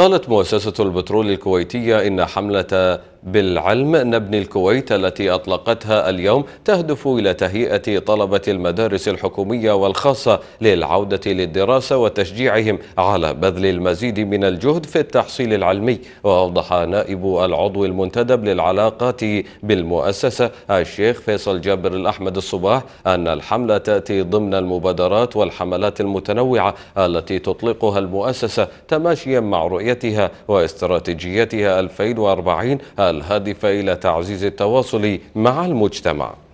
قالت مؤسسة البترول الكويتية إن حملة بالعلم نبني الكويت التي أطلقتها اليوم تهدف إلى تهيئة طلبة المدارس الحكومية والخاصة للعودة للدراسة وتشجيعهم على بذل المزيد من الجهد في التحصيل العلمي وأوضح نائب العضو المنتدب للعلاقات بالمؤسسة الشيخ فيصل جابر الأحمد الصباح أن الحملة تأتي ضمن المبادرات والحملات المتنوعة التي تطلقها المؤسسة تماشيا مع رؤيتها واستراتيجيتها 2040 الهادفة إلى تعزيز التواصل مع المجتمع